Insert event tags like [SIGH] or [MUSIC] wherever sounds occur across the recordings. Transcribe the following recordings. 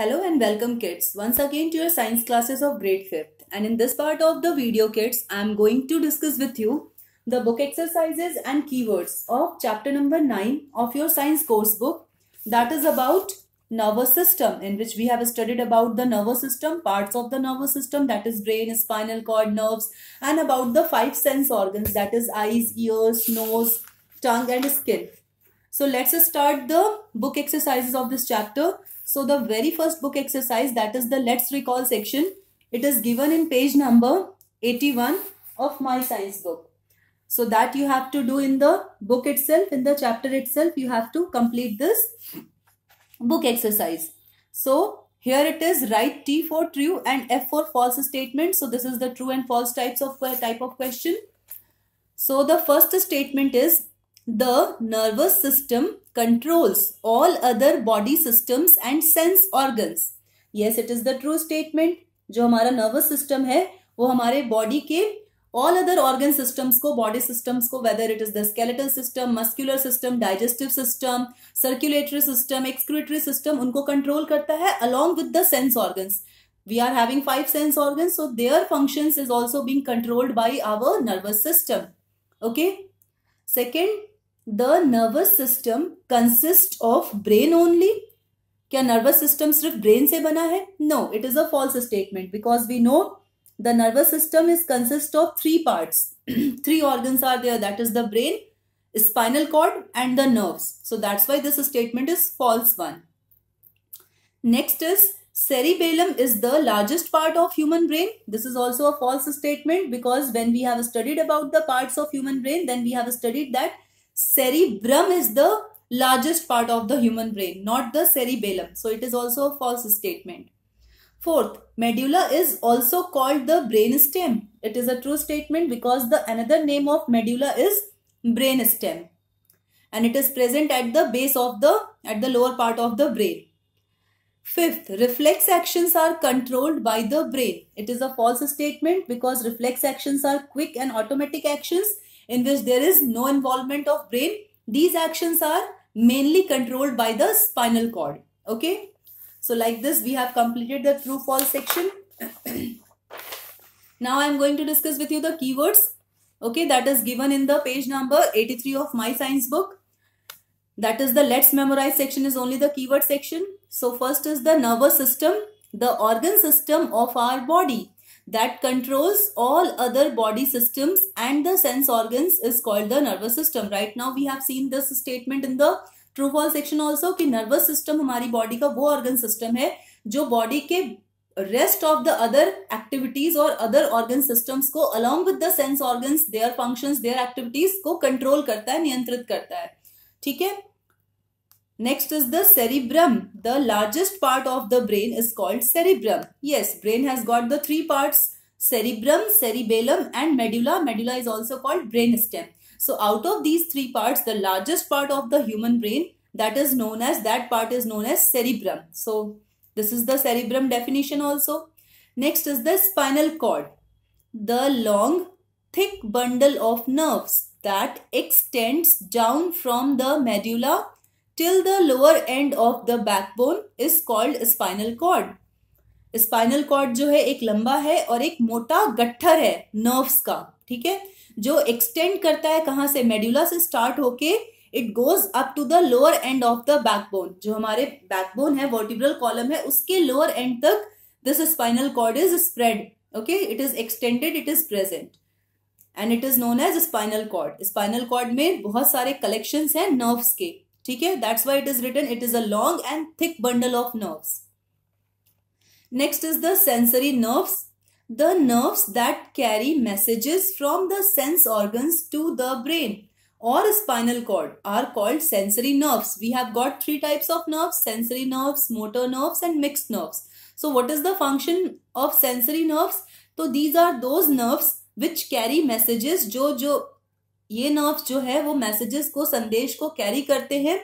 Hello and welcome kids once again to your science classes of grade 5th and in this part of the video kids I am going to discuss with you the book exercises and keywords of chapter number 9 of your science course book that is about nervous system in which we have studied about the nervous system parts of the nervous system that is brain spinal cord nerves and about the five sense organs that is eyes ears nose tongue and skin so let's start the book exercises of this chapter so the very first book exercise that is the let's recall section. It is given in page number 81 of my science book. So that you have to do in the book itself, in the chapter itself, you have to complete this book exercise. So here it is write T for true and F for false statement. So this is the true and false types of type of question. So the first statement is the nervous system controls all other body systems and sense organs. Yes, it is the true statement. जो हमारा nervous system है वो हमारे body के all other organ systems को body systems को whether it is the skeletal system, muscular system, digestive system, circulatory system, excretory system उनको control करता है along with the sense organs. we are having five sense organs so their functions is also being controlled by our nervous system okay second the nervous system consists of brain only क्या nervous system सिर्फ brain से बना है no it is a false statement because we know the nervous system is consist of three parts [CLEARS THROAT] three organs are there that is the brain spinal cord and the nerves so that's why this statement is false one next is cerebellum is the largest part of human brain this is also a false statement because when we have studied about the parts of human brain then we have studied that cerebrum is the largest part of the human brain, not the cerebellum. So it is also a false statement. Fourth, medulla is also called the brain stem. It is a true statement because the another name of medulla is brain stem and it is present at the base of the at the lower part of the brain. Fifth, reflex actions are controlled by the brain. It is a false statement because reflex actions are quick and automatic actions in which there is no involvement of brain, these actions are mainly controlled by the spinal cord. Okay. So like this, we have completed the true false section. [CLEARS THROAT] now I'm going to discuss with you the keywords. Okay. That is given in the page number 83 of my science book. That is the let's memorize section is only the keyword section. So first is the nervous system, the organ system of our body. that controls all other body systems and the sense organs is called the nervous system. Right now we have seen this statement in the true false section also कि nervous system हमारी body का वो organ system है जो body के rest of the other activities और other organ systems को along with the sense organs their functions their activities को कंट्रोल करता है नियंत्रित करता है ठीक है Next is the cerebrum. The largest part of the brain is called cerebrum. Yes, brain has got the three parts cerebrum, cerebellum and medulla. Medulla is also called brain stem. So out of these three parts, the largest part of the human brain that is known as, that part is known as cerebrum. So this is the cerebrum definition also. Next is the spinal cord. The long, thick bundle of nerves that extends down from the medulla till the lower end of the backbone is called spinal cord. Spinal cord जो है एक लंबा है और एक मोटा गट्ठर है नर्व्स का ठीक है जो एक्सटेंड करता है कहाँ से मेड्यूला से स्टार्ट होके it goes up to the lower end of the backbone जो हमारे बैकबोन है वर्टिब्रल कॉलम है उसके लोअर एंड तक this spinal cord is spread okay it is extended it is present and it is known as spinal cord spinal cord में बहुत सारे collection है नर्व्स के ठीक है that's why it is written it is a long and thick bundle of nerves next is the nerves that carry messages from the sense organs to the brain or spinal cord are called sensory nerves. We have got three types of nerves, sensory nerves, motor nerves and mixed nerves. So what is the function of sensory nerves? So these are those nerves which carry messages जो ये nerve जो है वो messages को संदेश को carry करते हैं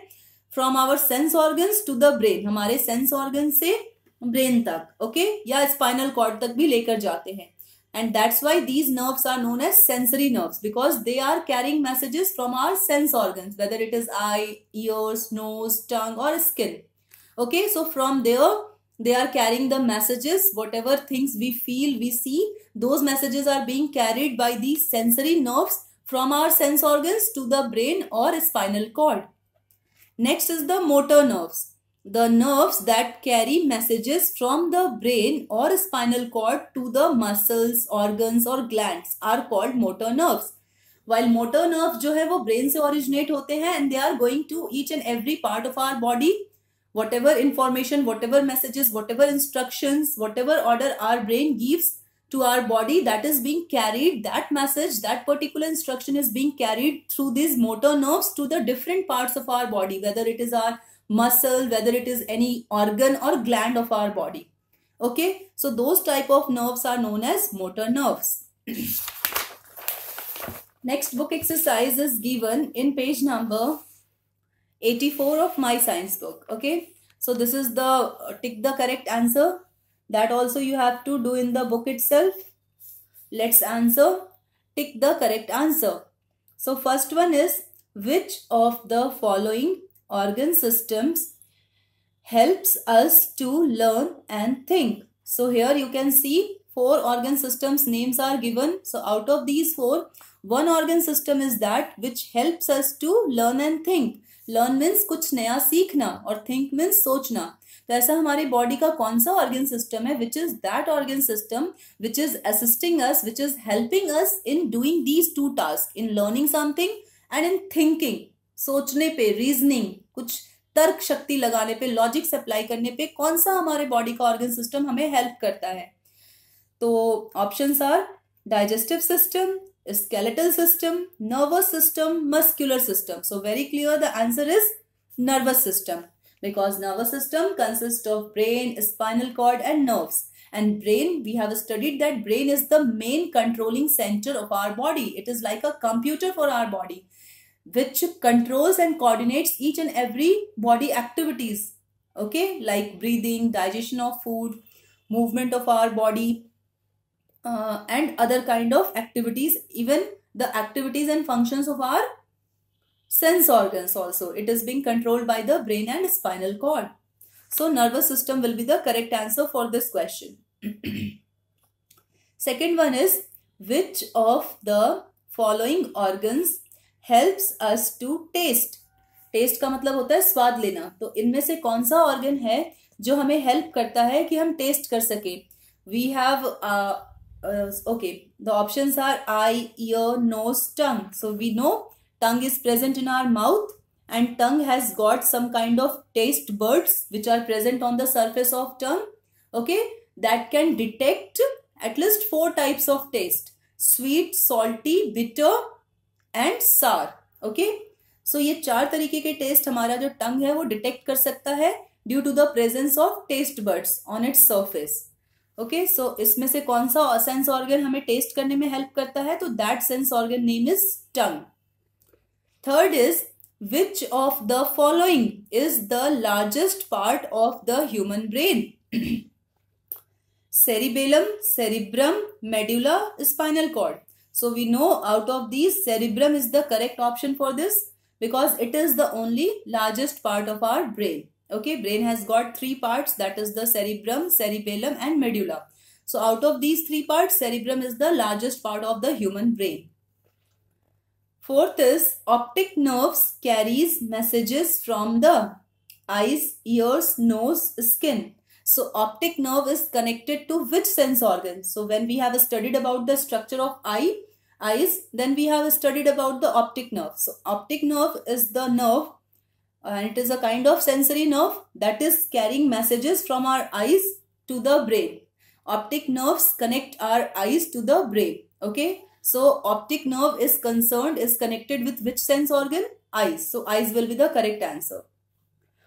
from our sense organ to the brain हमारे सेंस ऑर्गन से ब्रेन तक ओके okay? या स्पाइनल कॉर्ड तक भी लेकर जाते हैं and that's why these nerve are known as sensory nerve because they are carrying messages from our sense organ whether it is eye ear nose tongue और skin okay so from there they are carrying the messages whatever things we feel we C those messages are being carried by the sensory nerves from our sense organs to the brain or spinal cord. Next is the motor nerves. The nerves that carry messages from the brain or spinal cord to the muscles, organs or glands are called motor nerves. While motor nerves जो है वो brain से originate होते हैं and they are going to each and every part of our body. Whatever information, whatever messages, whatever instructions, whatever order our brain gives, to our body that is being carried that message that particular instruction is being carried through these motor nerves to the different parts of our body whether it is our muscle whether it is any organ or gland of our body okay so those type of nerves are known as motor nerves [CLEARS THROAT] next book exercise is given in page number 84 of my science book okay so this is the uh, tick the correct answer that also you have to do in the book itself. Let's answer. Tick the correct answer. So first one is which of the following organ systems helps us to learn and think. So here you can see four organ systems names are given. So out of these four, one organ system is that which helps us to learn and think. Learn means कुछ नया सीखना और think means सोचना. तो ऐसा हमारे body का कौन सा ऑर्गन सिस्टम है which is that organ system which is assisting us which is helping us in doing these two task in learning something and in thinking सोचने पे रीजनिंग कुछ तर्क शक्ति लगाने पे लॉजिक अप्लाई करने पे कौन सा हमारे बॉडी का ऑर्गन सिस्टम हमें हेल्प करता है तो option are digestive system skeletal system nervous system muscular system so very clear the answer is nervous system because nervous system consists of brain, spinal cord and nerves. And brain, we have studied that brain is the main controlling center of our body. It is like a computer for our body which controls and coordinates each and every body activities okay like breathing digestion of food movement of our body uh, and other kind of activities even the activities and functions of our sense organs also. It is being controlled by the brain and spinal cord. So nervous system will be the correct answer for this question. Second one is which of the following organs helps us to taste? taste ka matlab hota hai swad lena to inme se kaun sa organ hai jo hame help karta hai ki hum taste kar sake we have a uh, uh, okay the options are eye ear nose tongue so we know tongue is present in our mouth and tongue has got some kind of taste buds which are present on the surface of tongue okay that can detect at least four types of taste sweet salty bitter and sour okay so ye char tarike ke taste hamara jo tongue hai wo detect kar sakta hai due to the presence of taste buds on its surface okay so इसमें से कौन सा sense organ हमें taste करने में help करता है तो that sense organ name is tongue Third is which of the following is the largest part of the human brain? [CLEARS THROAT] cerebellum, cerebrum, medulla, spinal cord. So we know out of these cerebrum is the correct option for this because it is the only largest part of our brain. Okay, brain has got three parts that is the cerebrum, cerebellum and medulla. So out of these three parts, cerebrum is the largest part of the human brain. Fourth is optic nerves carries messages from the eyes, ears, nose, skin. So optic nerve is connected to which sense organ? So when we have studied about the structure of eye, eyes, then we have studied about the optic nerve. So optic nerve is the nerve and it is a kind of sensory nerve that is carrying messages from our eyes to the brain. Optic nerves connect our eyes to the brain. Okay. So optic nerve is concerned, is connected with which sense organ? Eyes. So eyes will be the correct answer.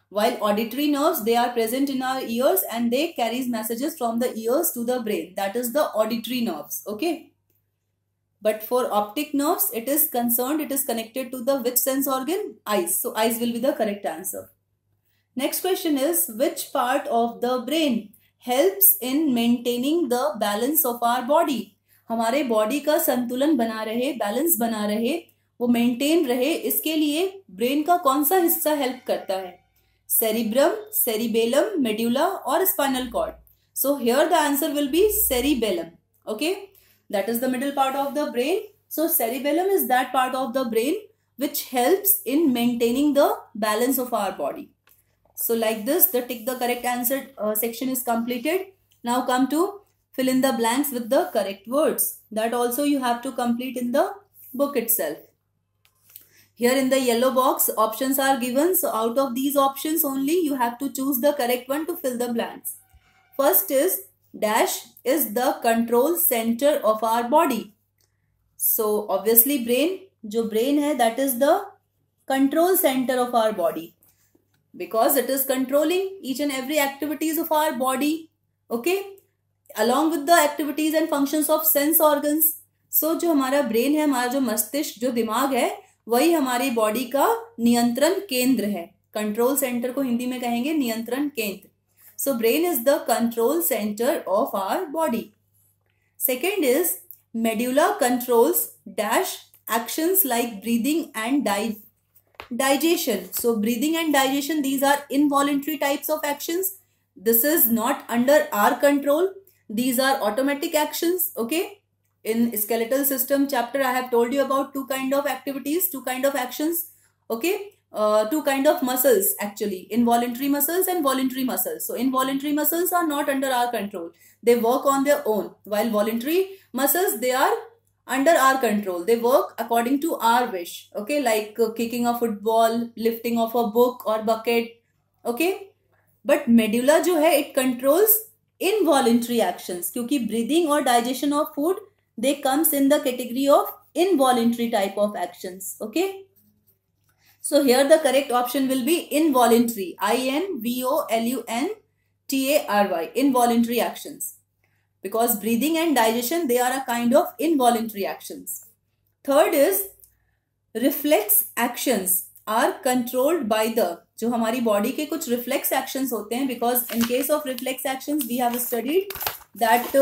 While auditory nerves, they are present in our ears and they carries messages from the ears to the brain. That is the auditory nerves. Okay. But for optic nerves, it is concerned, it is connected to the which sense organ? Eyes. So eyes will be the correct answer. Next question is, which part of the brain helps in maintaining the balance of our body? हमारे body का संतुलन बना रहे balance बना रहे वो maintain रहे इसके लिए ब्रेन का कौन सा हिस्सा हेल्प करता है सेरिब्रम सेरिबेलम मेड्यूला और spinal cord so here the answer will be cerebellum okay that is the middle part of the brain so cerebellum is that part of the brain which help in maintaining the balance of our body so like this the tick the correct answer section is completed now come to fill in the blanks with the correct words. That also you have to complete in the book itself. Here in the yellow box, options are given. So out of these options only, you have to choose the correct one to fill the blanks. First is dash is the control center of our body. So obviously brain, जो brain है that is the control center of our body. Because it is controlling each and every activities of our body. Okay. Along with the activities and function of sense organs so जो हमारा brain है हमारा जो मस्तिष्क जो दिमाग है वही हमारी बॉडी का नियंत्रण केंद्र है कंट्रोल सेंटर को हिंदी में कहेंगे नियंत्रण केंद्र so brain is the control centre of our body second is medulla controls dash action like breathing and digestion so breathing and digestion these are involuntary types of action this is not under our control These are automatic actions, okay? In skeletal system chapter, I have told you about two kind of activities, two kind of actions, okay? Uh, two kind of muscles actually, involuntary muscles and voluntary muscles. So involuntary muscles are not under our control. They work on their own. While voluntary muscles, they are under our control. They work according to our wish. Okay, like uh, kicking a football, lifting of a book or bucket. Okay, but medulla जो है it controls involuntary actions क्योंकि breathing और digestion of food they comes in the category of involuntary type of actions okay so here the correct option will be involuntary i n v o l u n t a r y involuntary actions because breathing and digestion they are a kind of involuntary actions third is reflex actions are controlled by the जो हमारी body के कुछ reflex actions होते हैं because in case of reflex actions we have studied that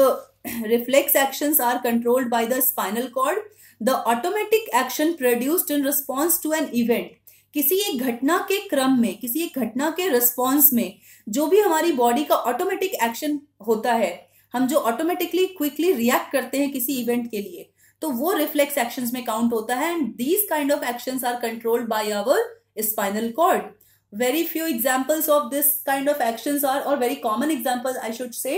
reflex actions are controlled uh, by the spinal cord the automatic action produced in response to an event किसी एक घटना के क्रम में किसी एक घटना के रिस्पॉन्स में जो भी हमारी बॉडी का ऑटोमेटिक एक्शन होता है हम जो ऑटोमेटिकली क्विकली रिएक्ट करते हैं किसी इवेंट के लिए तो वो रिफ्लेक्स एक्शंस में काउंट होता है and these kind of actions are controlled by our spinal cord very few examples of this kind of actions are or very common examples i should say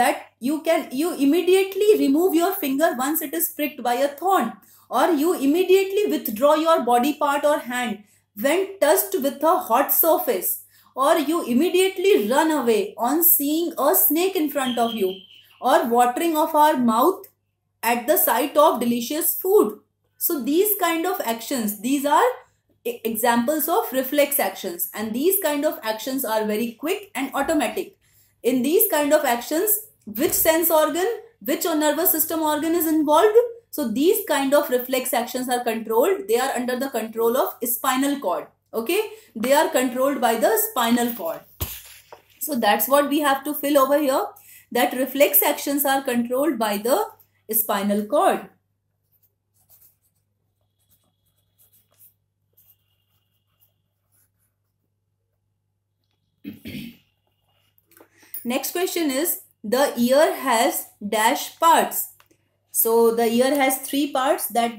that you can you immediately remove your finger once it is pricked by a thorn or you immediately withdraw your body part or hand when touched with a hot surface or you immediately run away on seeing a snake in front of you or watering of our mouth at the sight of delicious food so these kind of actions these are examples of reflex actions and these kind of actions are very quick and automatic. In these kind of actions, which sense organ, which uh, nervous system organ is involved? So these kind of reflex actions are controlled. They are under the control of spinal cord. Okay. They are controlled by the spinal cord. So that's what we have to fill over here. That reflex actions are controlled by the spinal cord. Next question is the ear has dash parts so the ear has three parts that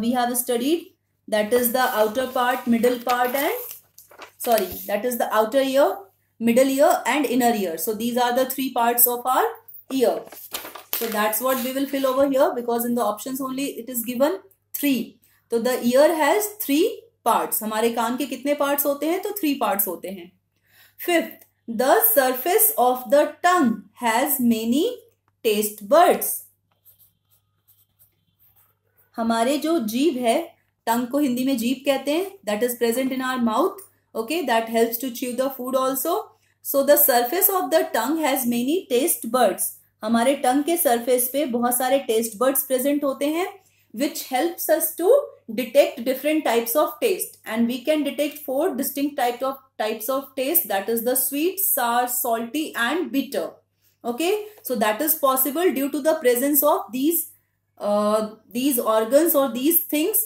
we have studied that is the outer part middle part and sorry that is the outer ear middle ear and inner ear so these are the three parts of our ear so that's what we will fill over here because in the option only it is given three तो the ear has three parts हमारे कान के कितने parts होते हैं तो three parts होते हैं fifth The surface of the tongue has many taste buds. हमारे जो जीभ है टंग को हिंदी में जीभ कहते हैं that is present in our mouth okay that help to chew the food also so the surface of the tongue has many taste buds हमारे टंग के सर्फेस पे बहुत सारे टेस्ट बर्ड्स प्रेजेंट होते हैं which helps us to detect different types of taste and we can detect four distinct type of types of taste that is the sweet, sour, salty and bitter. Okay, so that is possible due to the presence of these uh, these organs or these things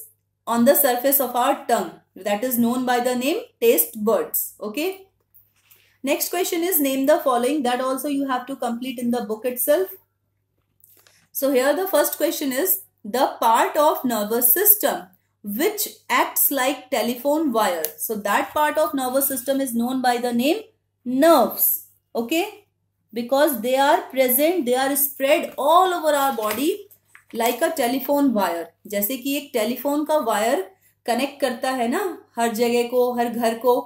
on the surface of our tongue that is known by the name taste buds. Okay. Next question is name the following that also you have to complete in the book itself. So here the first question is the part of nervous system which acts like telephone wire. So that part of nervous system is known by the name nerves. Okay. Because they are present, they are spread all over our body like a telephone wire. जैसे कि एक telephone का wire connect करता है ना हर जगह को हर घर को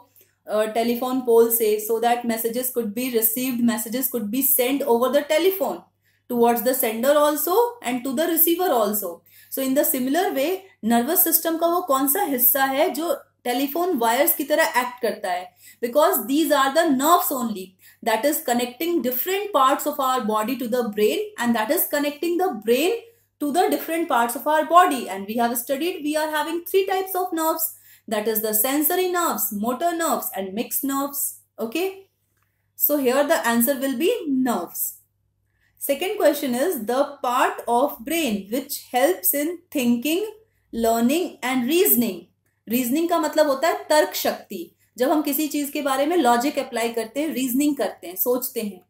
telephone pole से so that messages could be received, messages could be sent over the telephone towards the sender also and to the receiver also. So in the similar way nervous system का वो कौन सा हिस्सा है जो telephone wires की तरह act करता है because these are the nerves only that is connecting different parts of our body to the brain and that is connecting the brain to the different parts of our body and we have studied we are having three types of nerves that is the sensory nerves motor nerves and mixed nerves okay so here the answer will be nerves Second question is the part of brain which helps in thinking, learning and reasoning. Reasoning का मतलब होता है तर्क शक्ति जब हम किसी चीज के बारे में लॉजिक अप्लाई करते हैं रीजनिंग करते हैं सोचते हैं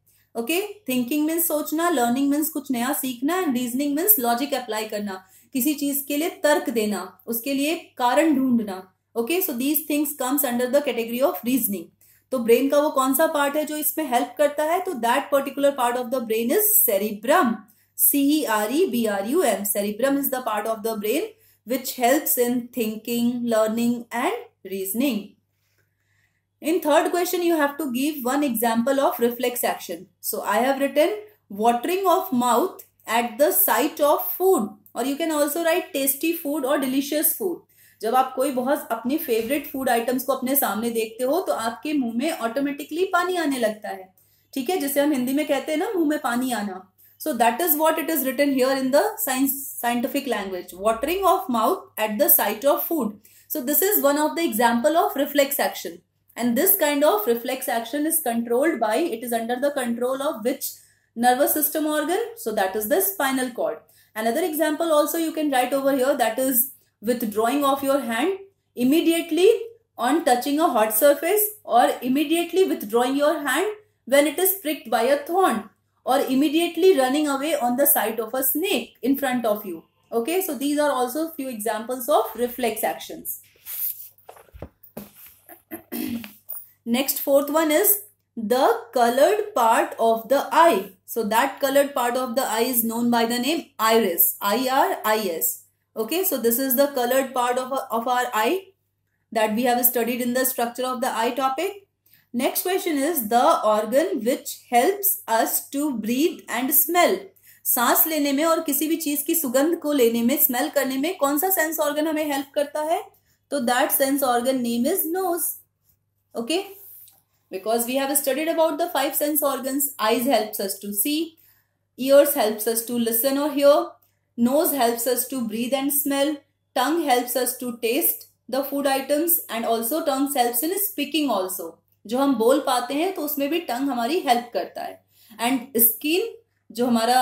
ओके थिंकिंग मीन्स सोचना लर्निंग मीन्स कुछ नया सीखना and reasoning means logic apply करना किसी चीज के लिए तर्क देना उसके लिए कारण ढूंढना okay so these things comes under the category of reasoning तो ब्रेन का वो कौन सा पार्ट है जो इसमें हेल्प करता है तो that particular part of the brain is cerebrum C R E B R U M cerebrum is the part of the brain which helps in thinking, learning and reasoning. In third question, you have to give one example of reflex action. So I have written watering of mouth at the sight of food or you can also write tasty food or delicious food. जब आप कोई बहुत अपने favourite food items को अपने सामने देखते हो तो आपके मुंह में ऑटोमेटिकली पानी आने लगता है ठीक है जिसे हम हिंदी में कहते हैं ना मुंह में पानी आना so that is what it is written here in the science scientific language watering of mouth at the sight of food so this is one of the example of reflex action and this kind of reflex action is controlled by it is under the control of which nervous system organ so that is the spinal cord another example also you can write over here that is withdrawing of your hand immediately on touching a hot surface or immediately withdrawing your hand when it is pricked by a thorn or immediately running away on the sight of a snake in front of you. Okay, so these are also few examples of reflex actions. [CLEARS THROAT] Next fourth one is the colored part of the eye. So that colored part of the eye is known by the name iris. I-R-I-S. okay so this is the colored part of, our, of our eye that we have studied in the structure of the eye topic next question is the organ which helps us to breathe and smell सांस लेने में और किसी भी चीज की सुगंध को लेने में स्मेल करने में कौन सा सेंस ऑर्गन हमें हेल्प करता है तो that sense organ name is nose okay because we have studied about the five sense organs eyes helps us to see ears helps us to listen और hear Nose helps us to breathe and smell. Tongue helps us to taste the food items and also tongue helps in speaking also जो हम बोल पाते हैं तो उसमें भी टंग हमारी हेल्प करता है एंड स्किन जो हमारा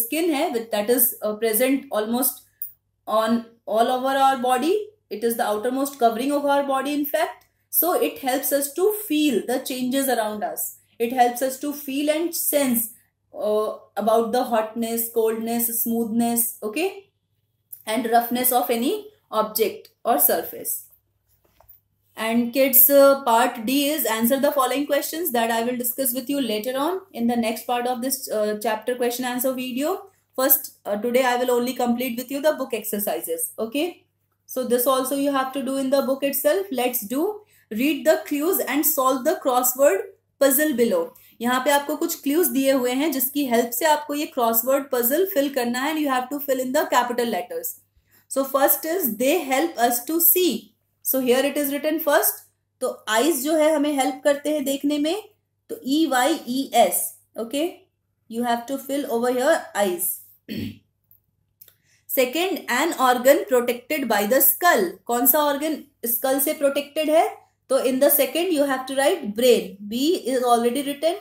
स्किन है with that is present almost on all over our body it is the outer most covering of our body in fact so it helps us to feel the changes around us it helps us to feel and sense uh, about the hotness, coldness, smoothness, okay, and roughness of any object or surface. And kids, uh, part D is answer the following questions that I will discuss with you later on in the next part of this uh, chapter question answer video. First, uh, today I will only complete with you the book exercises, okay. So this also you have to do in the book itself. Let's do read the clues and solve the crossword puzzle below. यहाँ पे आपको कुछ clues दिए हुए हैं जिसकी help से आपको ये क्रॉसवर्ड पजल फिल करना है and you have to fill in the capital letters so first is they help us to see so here it is written first तो आईज जो है हमें हेल्प करते हैं देखने में तो E Y E S okay you have to fill over your eyes second an organ protected by the skull कौन सा ऑर्गन स्कल से प्रोटेक्टेड है तो in the second you have to write brain B is already written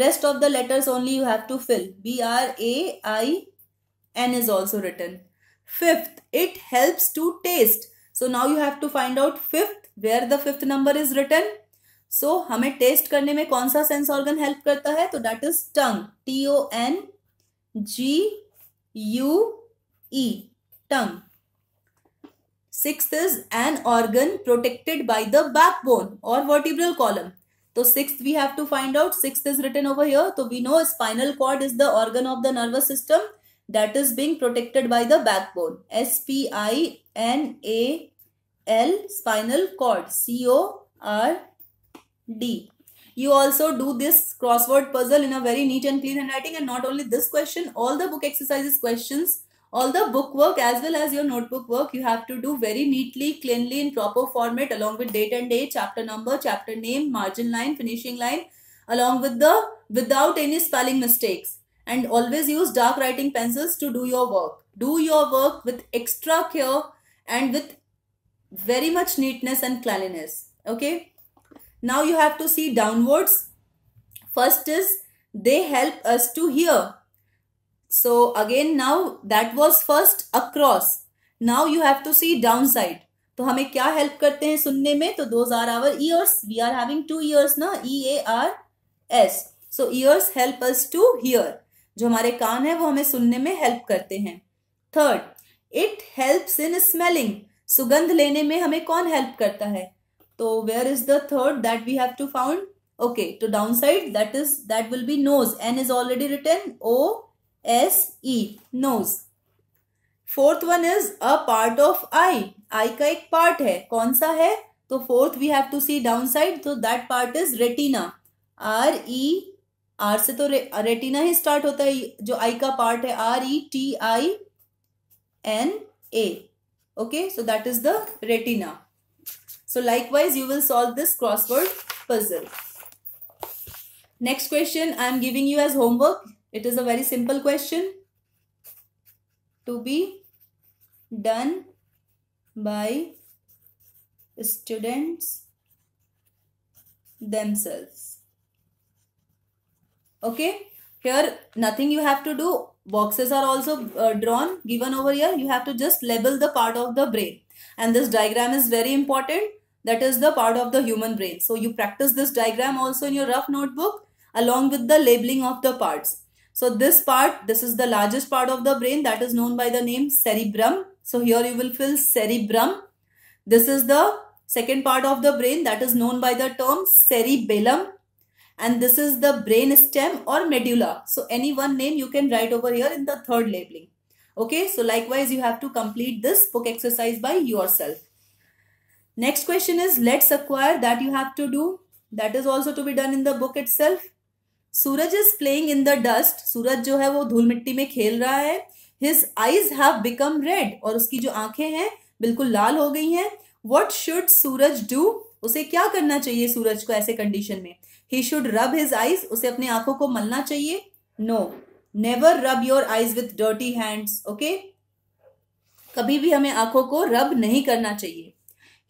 rest of the letters only you have to fill B R A I N is also written fifth it helps to taste so now you have to find out fifth where the fifth number is written so हमें taste करने में कौन सा sense organ help करता है तो that is tongue T O N G U E tongue Sixth is an organ protected by the backbone or vertebral column. So sixth we have to find out. Sixth is written over here. So we know spinal cord is the organ of the nervous system that is being protected by the backbone. S-P-I-N-A-L spinal cord. C-O-R-D. You also do this crossword puzzle in a very neat and clean handwriting and not only this question, all the book exercises questions all the book work as well as your notebook work you have to do very neatly, cleanly in proper format along with date and day, chapter number, chapter name, margin line, finishing line along with the without any spelling mistakes and always use dark writing pencils to do your work. Do your work with extra care and with very much neatness and cleanliness. Okay. Now you have to see downwards. First is they help us to hear So again now that was first across. Now you have to see downside. तो हमें क्या help करते हैं सुनने में तो those are our ears we are having two ears ना E A R S so ears help us to hear जो हमारे कान है वो हमें सुनने में हेल्प करते हैं third it helps in smelling सुगंध लेने में हमें कौन हेल्प करता है तो where is the third that we have to found okay to down side that is that will be nose N is already written O S E nose fourth one is a part of eye eye का एक part है कौन सा है तो fourth we have to see down side तो that part is retina R E R से तो रेटिना ही स्टार्ट होता है जो आई का पार्ट है R E T I N A okay so that is the retina so likewise you will solve this crossword puzzle next question I am giving you as homework It is a very simple question to be done by students themselves. Okay, here nothing you have to do. Boxes are also uh, drawn, given over here. You have to just label the part of the brain. And this diagram is very important. That is the part of the human brain. So you practice this diagram also in your rough notebook along with the labeling of the parts. So this part, this is the largest part of the brain that is known by the name cerebrum. So here you will fill cerebrum. This is the second part of the brain that is known by the term cerebellum. And this is the brain stem or medulla. So any one name you can write over here in the third labeling. Okay, so likewise you have to complete this book exercise by yourself. Next question is let's acquire that you have to do. That is also to be done in the book itself. Suraj is playing in the dust Suraj जो है वो धूल मिट्टी में खेल रहा है his eyes have become red और उसकी जो आंखें हैं बिल्कुल लाल हो गई हैं वट शुड सूरज डू उसे क्या करना चाहिए सूरज को ऐसे कंडीशन में he should rub his eyes उसे अपने आंखों को मलना चाहिए no never rub your eyes with dirty hands okay कभी भी हमें आंखों को रब नहीं करना चाहिए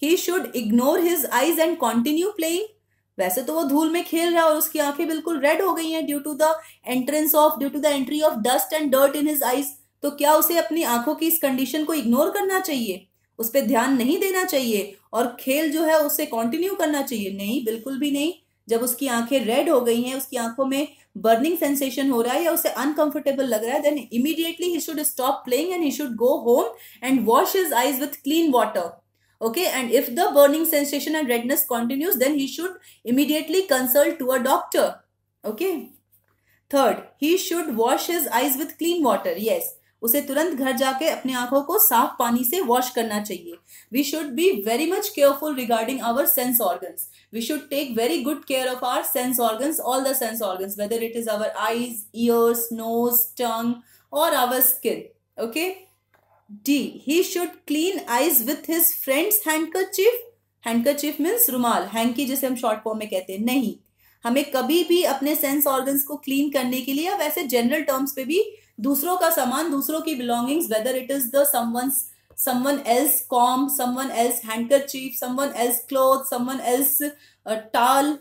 he should ignore his eyes and continue playing वैसे तो वो धूल में खेल रहा है और उसकी आंखें बिल्कुल रेड हो गई हैं due to the entrance of due to the entry of dust and dirt in his eyes तो क्या उसे अपनी आंखों की इस कंडीशन को इग्नोर करना चाहिए उस पर ध्यान नहीं देना चाहिए और खेल जो है उसे कॉन्टिन्यू करना चाहिए नहीं बिल्कुल भी नहीं जब उसकी आंखें रेड हो गई हैं उसकी आंखों में बर्निंग सेंसेशन हो रहा है या उसे अनकंफर्टेबल लग रहा है then immediately he should stop playing and he should go home and wash his eyes with clean water okay and if the burning sensation and redness continues then he should immediately consult to a doctor okay third he should wash his eyes with clean water yes उसे तुरंत घर जाके अपने आंखों को साफ पानी से वॉश करना चाहिए we should be very much careful regarding our sense organs we should take very good care of our sense organs all the sense organs whether it is our eyes ears nose tongue और our skin okay okay? D. He should clean eyes with his friend's handkerchief. Handkerchief means रुमाल hanky जिसे हम short form में कहते हैं नहीं हमें कभी भी अपने सेंस ऑर्गन्स को क्लीन करने के लिए या वैसे जनरल टर्म्स पे भी दूसरों का सामान दूसरों की belongings whether it is the someone's someone else comb someone else handkerchief someone else cloth someone else towel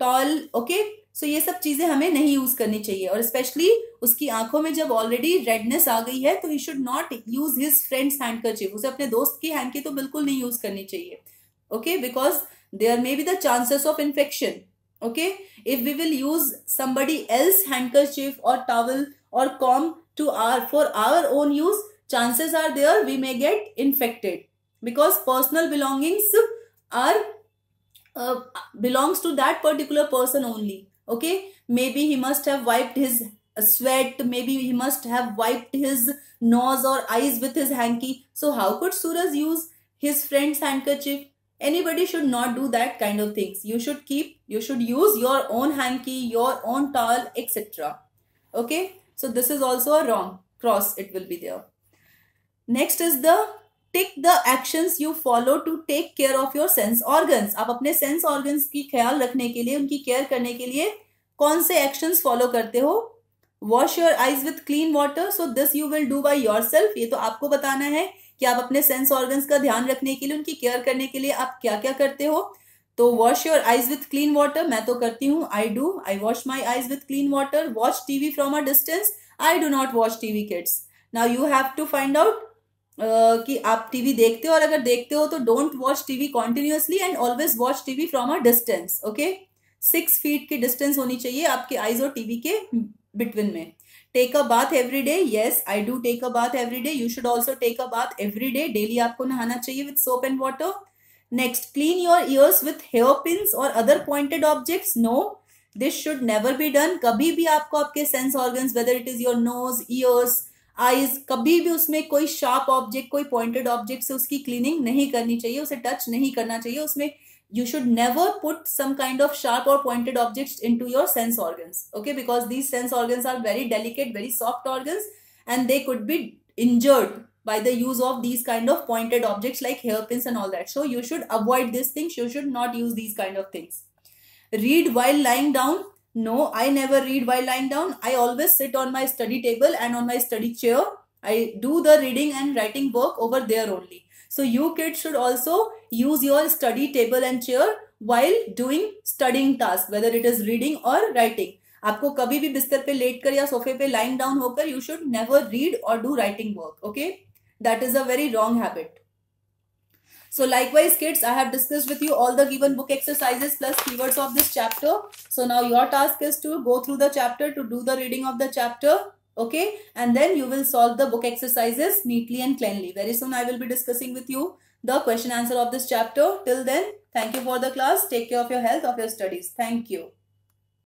towel okay so ये सब चीज़ें हमें नहीं यूज़ करनी चाहिए और स्पेशली उसकी आंखों में जब ऑलरेडी रेडनेस आ गई है तो he should not use his friend's handkerchief उसे अपने दोस्त की हैंड की तो बिल्कुल नहीं यूज़ करनी चाहिए okay because there may be the chances of infection okay if we will use somebody else handkerchief और टॉवल और comb to are for our own use chances are there we may get infected because personal belongings are belongs to that particular person only okay maybe he must have wiped his sweat maybe he must have wiped his nose or eyes with his hanky so how could suraj use his friend's handkerchief anybody should not do that kind of things you should keep you should use your own hanky your own towel etc okay so this is also a wrong cross it will be there next is the take the actions you follow to take care of your sense organ आप अपने sense organs की ख्याल रखने के लिए उनकी care करने के लिए कौन से एक्शंस फॉलो करते हो wash your eyes with clean water so this you will do by yourself ये तो आपको बताना है कि आप अपने सेंस ऑर्गन्स का ध्यान रखने के लिए उनकी केयर करने के लिए आप क्या क्या करते हो तो wash your eyes with clean water मैं तो करती हूँ I do I wash my eyes with clean water watch TV from a distance I do not watch TV kids now you have to find out कि आप TV देखते हो और अगर देखते हो तो don't watch TV continuously and always watch TV from a distance okay six feet की डिस्टेंस होनी चाहिए आपके आईज और टीवी के बिटवीन में take a bath every day yes I do take a bath every day you should also take a bath every day daily आपको नहाना चाहिए with soap and water next clean your ears with hair pins और other pointed objects no this should never be done कभी भी आपको आपके sense organs whether it is your nose ears eyes कभी भी उसमें कोई शार्प ऑब्जेक्ट कोई पॉइंटेड ऑब्जेक्ट से उसकी क्लीनिंग नहीं करनी चाहिए उसे टच नहीं करना चाहिए उसमें you should never put some kind of sharp और pointed object into your sense organs okay because these sense organs are very delicate very soft organ and they could be injured by the use of these kind of pointed object like hair pins and all that so you should avoid this things you should not use these kind of things read while lying down No, I never read while lying down. I always sit on my study table and on my study chair. I do the reading and writing work over there only. So you kids should also use your study table and chair while doing studying task, whether it is reading or writing. आपको कभी भी बिस्तर पे late कर या सोफे पे lying down होकर यू शुड नेवर रीड और do writing work okay that is a very wrong habit so likewise kids, I have discussed with you all the given book exercises plus keywords of this chapter. So now your task is to go through the chapter to do the reading of the chapter. Okay. And then you will solve the book exercises neatly and cleanly. Very soon I will be discussing with you the question answer of this chapter. Till then, thank you for the class. Take care of your health, of your studies. Thank you.